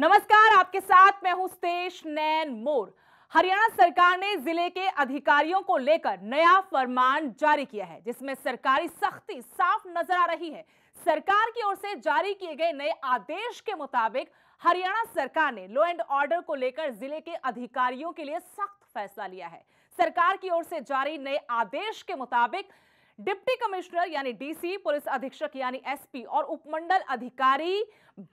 नमस्कार आपके साथ मैं हूं स्तेश नैन मोर हरियाणा सरकार ने जिले के अधिकारियों को लेकर नया फरमान जारी किया है जिसमें सरकारी सख्ती साफ नजर आ रही है सरकार की ओर से जारी किए गए नए आदेश के मुताबिक हरियाणा सरकार ने लॉ एंड ऑर्डर को लेकर जिले के अधिकारियों के लिए सख्त फैसला लिया है सरकार की ओर से जारी नए आदेश के मुताबिक डिप्टी कमिश्नर यानी डीसी पुलिस अधीक्षक यानी एसपी और उपमंडल अधिकारी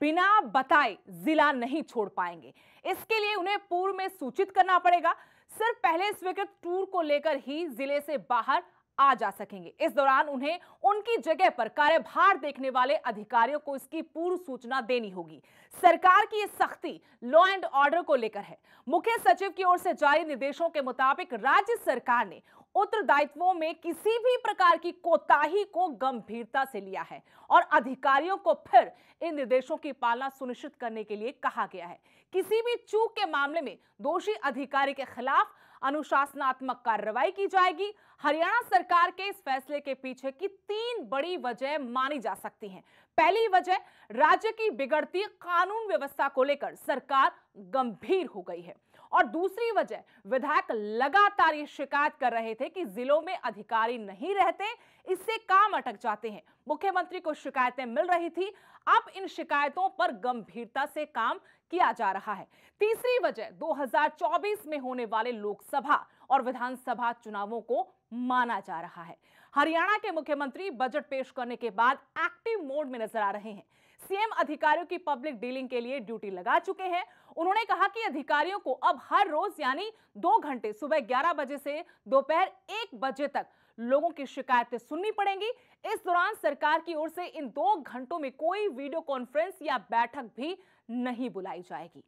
बिना बताए जिला नहीं छोड़ पाएंगे इसके लिए उन्हें पूर्व में सूचित करना पड़ेगा सिर्फ पहले स्वीकृत टूर को लेकर ही जिले से बाहर आ जा सकेंगे इस दौरान उन्हें उनकी जगह पर कार्यभार देखने वाले अधिकारियों को इसकी पूर्व सूचना देनी होगी सरकार की सख्ती लॉ एंड ऑर्डर को लेकर है मुख्य सचिव की ओर से जारी निर्देशों के मुताबिक राज्य सरकार ने उत्तरदायित्वों में किसी भी प्रकार की कोताही को गंभीरता से लिया है और अधिकारियों को फिर इन निर्देशों की पालना सुनिश्चित करने के लिए कहा गया है किसी भी चूक के मामले में दोषी अधिकारी के खिलाफ अनुशासनात्मक कार्रवाई की जाएगी हरियाणा सरकार के इस फैसले के पीछे की तीन बड़ी वजह मानी जा सकती हैं पहली वजह राज्य की बिगड़ती कानून व्यवस्था को लेकर सरकार गंभीर हो गई है और दूसरी वजह विधायक लगातार ये शिकायत कर रहे थे कि जिलों में अधिकारी नहीं रहते इससे काम अटक जाते हैं मुख्यमंत्री को शिकायतें मिल रही थी अब इन शिकायतों पर गंभीरता से काम किया जा रहा है तीसरी वजह 2024 में होने वाले लोकसभा और विधानसभा चुनावों को माना जा रहा है हरियाणा के मुख्यमंत्री बजट पेश करने के बाद एक्टिव मोड में नजर आ रहे हैं सीएम अधिकारियों की पब्लिक डीलिंग के लिए ड्यूटी लगा चुके हैं उन्होंने कहा कि अधिकारियों को अब हर रोज यानी दो घंटे सुबह ग्यारह बजे से दोपहर एक बजे तक लोगों की शिकायतें सुननी पड़ेंगी इस दौरान सरकार की ओर से इन दो घंटों में कोई वीडियो कॉन्फ्रेंस या बैठक भी नहीं बुलाई जाएगी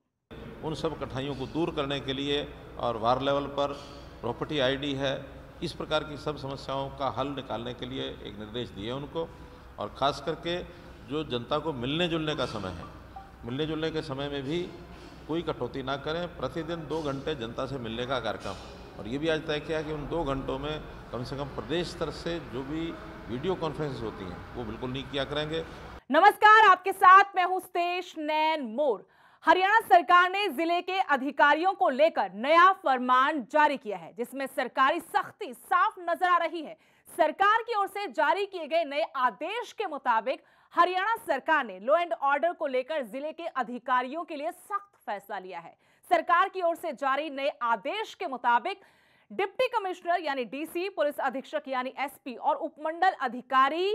उन सब कठिनाइयों को दूर करने के लिए और वार लेवल पर प्रॉपर्टी आईडी है इस प्रकार की सब समस्याओं का हल निकालने के लिए एक निर्देश दिए उनको और ख़ास करके जो जनता को मिलने जुलने का समय है मिलने जुलने के समय में भी कोई कटौती ना करें प्रतिदिन दो घंटे जनता से मिलने का कार्यक्रम और ये भी आज तय किया कि उन दो घंटों में कम से कम प्रदेश स्तर से जो भी वीडियो कॉन्फ्रेंस होती हैं वो बिल्कुल नहीं किया करेंगे नमस्कार आपके साथ मैं हूँ स्टेश नैन मोर हरियाणा सरकार ने जिले के अधिकारियों को लेकर नया फरमान जारी किया है जिसमें सरकारी सख्ती साफ नजर आ रही है सरकार की ओर से जारी किए गए नए आदेश के मुताबिक हरियाणा सरकार ने लॉ एंड ऑर्डर को लेकर जिले के अधिकारियों के लिए सख्त फैसला लिया है सरकार की ओर से जारी नए आदेश के मुताबिक डिप्टी कमिश्नर यानी डीसी पुलिस अधीक्षक यानी एसपी और उपमंडल अधिकारी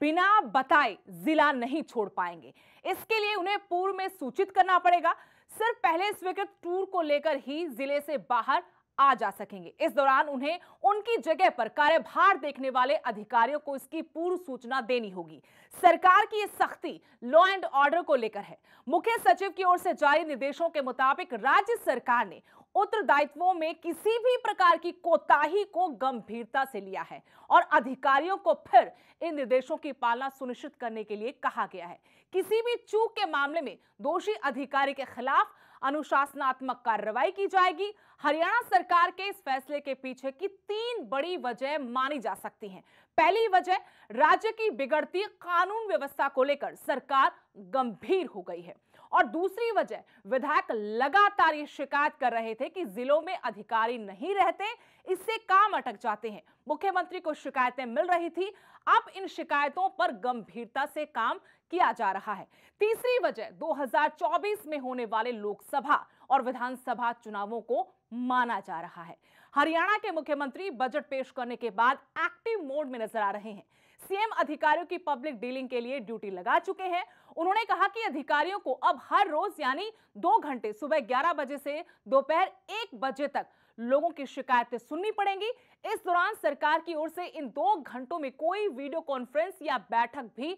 बिना बताए जिला नहीं छोड़ पाएंगे इसके लिए उन्हें पूर्व में सूचित करना पड़ेगा सिर्फ पहले स्वीकृत टूर को लेकर ही जिले से बाहर आ जा सकेंगे इस दौरान उन्हें उनकी जगह पर कार्यभार देखने वाले अधिकारियों को इसकी पूर्व सूचना देनी होगी सरकार की यह सख्ती लॉ एंड ऑर्डर को लेकर है मुख्य सचिव की ओर से जारी निर्देशों के मुताबिक राज्य सरकार ने उत्तरदायित्वों में किसी भी प्रकार की कोताही को गंभीरता से लिया है और अधिकारियों को फिर इन निर्देशों की पालना सुनिश्चित करने के लिए कहा गया है किसी भी चूक के मामले में दोषी अधिकारी के खिलाफ अनुशासनात्मक कार्रवाई की जाएगी हरियाणा सरकार के इस फैसले के पीछे की तीन बड़ी वजह मानी जा सकती हैं पहली वजह राज्य की बिगड़ती कानून व्यवस्था को लेकर सरकार गंभीर हो गई है और दूसरी वजह विधायक लगातार ये शिकायत कर रहे थे कि जिलों में अधिकारी नहीं रहते इससे काम अटक जाते हैं मुख्यमंत्री को शिकायतें मिल रही थी अब इन शिकायतों पर गंभीरता से काम किया जा रहा है तीसरी वजह 2024 में होने वाले लोकसभा और विधानसभा चुनावों को माना जा रहा है हरियाणा के मुख्यमंत्री बजट पेश करने के बाद एक्टिव मोड में नजर आ रहे हैं सीएम अधिकारियों की पब्लिक डीलिंग के लिए ड्यूटी लगा चुके हैं उन्होंने कहा कि अधिकारियों को अब हर रोज यानी दो घंटे सुबह ग्यारह बजे से दोपहर एक बजे तक लोगों की शिकायतें सुननी पड़ेंगी इस दौरान सरकार की ओर से इन दो घंटों में कोई वीडियो कॉन्फ्रेंस या बैठक भी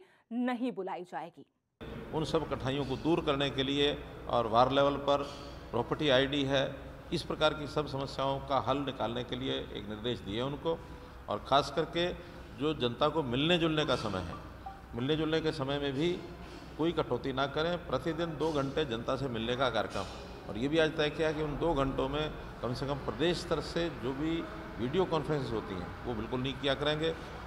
नहीं बुलाई जाएगी उन सब कठिनाइयों को दूर करने के लिए और वार लेवल पर प्रॉपर्टी आईडी है इस प्रकार की सब समस्याओं का हल निकालने के लिए एक निर्देश दिए उनको और ख़ास करके जो जनता को मिलने जुलने का समय है मिलने जुलने के समय में भी कोई कटौती ना करें प्रतिदिन दो घंटे जनता से मिलने का कार्यक्रम और ये भी आज तय किया कि उन दो घंटों में कम से कम प्रदेश स्तर से जो भी वीडियो कॉन्फ्रेंस होती हैं वो बिल्कुल नहीं किया करेंगे